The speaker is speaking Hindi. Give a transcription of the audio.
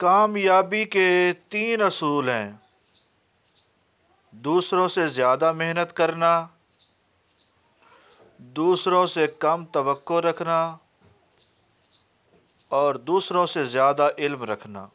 कामयाबी के तीन असूल हैं दूसरों से ज़्यादा मेहनत करना दूसरों से कम तो रखना और दूसरों से ज़्यादा इल्म रखना